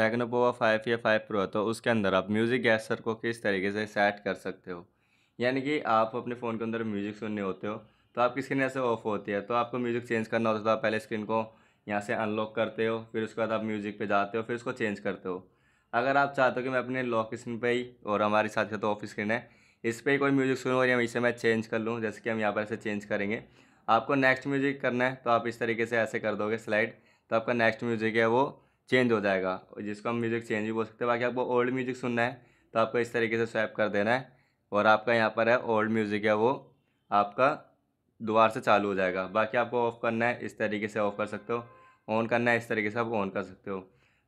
Tecno Pova five या five pro है तो उसके अंदर आप म्यूज़िक गैसर को किस तरीके से सेट कर सकते हो यानी कि आप अपने फ़ोन के अंदर म्यूज़िक सुनने होते हो तो आपकी स्क्रीन ऐसे ऑफ होती है तो आपको म्यूज़िक चेंज करना होता है तो आप पहले स्क्रीन को यहाँ से अनलॉक करते हो फिर उसके बाद आप म्यूज़िक पे जाते हो फिर उसको चेंज करते हो अगर आप चाहते हो कि मैं अपने लॉक स्क्रीन पर ही और हमारे साथ साथ ऑफ स्क्रीन है इस पर ही कोई म्यूज़िक सुनो और या इसे मैं चेंज कर लूँ जैसे कि हम यहाँ पर ऐसे चेंज करेंगे आपको नेक्स्ट म्यूज़िक करना है तो आप इस तरीके से ऐसे कर दोगे स्लाइड तो आपका नेक्स्ट म्यूज़िक है वो चेंज हो जाएगा जिसको हम म्यूज़िक चेंज भी बोल सकते हैं बाकी आपको ओल्ड म्यूज़िक सुनना है तो आपको इस तरीके से स्वैप कर देना है और आपका यहाँ पर है ओल्ड म्यूज़िक है वो आपका दोबारा से चालू हो जाएगा बाकी आपको ऑफ़ करना है इस तरीके से ऑफ़ कर सकते हो ऑन करना है इस तरीके से आप ऑन कर सकते हो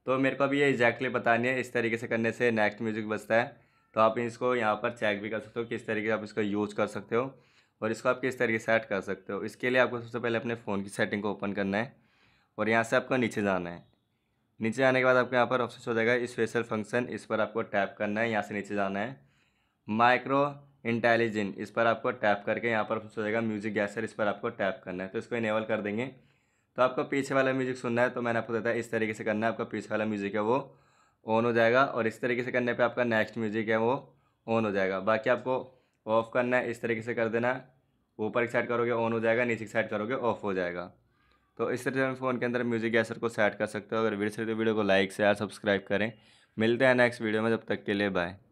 तो मेरे को अभी ये एग्जैक्टली पता नहीं है इस तरीके से करने से नेक्स्ट म्यूज़िक बचता है तो आप इसको यहाँ पर चेक भी कर सकते हो किस तरीके से आप इसको यूज़ कर सकते हो और इसको आप किस तरीके से सेट कर सकते हो इसके लिए आपको सबसे पहले अपने फ़ोन की सेटिंग को ओपन करना है और यहाँ से आपको नीचे जाना है नीचे आने के बाद आपके यहाँ पर ऑप्शन हो जाएगा स्पेशल फंक्शन इस पर आपको टैप करना है यहाँ से नीचे जाना है माइक्रो इंटेलिजेंट इस पर आपको टैप करके यहाँ पर ऑप्शन हो जाएगा म्यूजिक गैसर इस पर आपको टैप करना है तो इसको इनेबल कर देंगे तो आपको पीछे वाला म्यूजिक सुनना है तो मैंने आपको बताया इस तरीके से करना है आपका पीछे वाला म्यूजिक है वो ऑन हो जाएगा और इस तरीके से करने पर आपका नेक्स्ट म्यूजिक है वो ऑन हो जाएगा बाकी आपको ऑफ़ करना है इस तरीके से कर देना ऊपर की साइड करोगे ऑन हो जाएगा नीचे की साइड करोगे ऑफ हो जाएगा तो इस तरह से हम फ़ोन के अंदर म्यूज़िक ऐसर को सेट कर सकते हो अगर वीडियो से तो वीडियो को लाइक शेयर सब्सक्राइब करें मिलते हैं नेक्स्ट वीडियो में जब तक के लिए बाय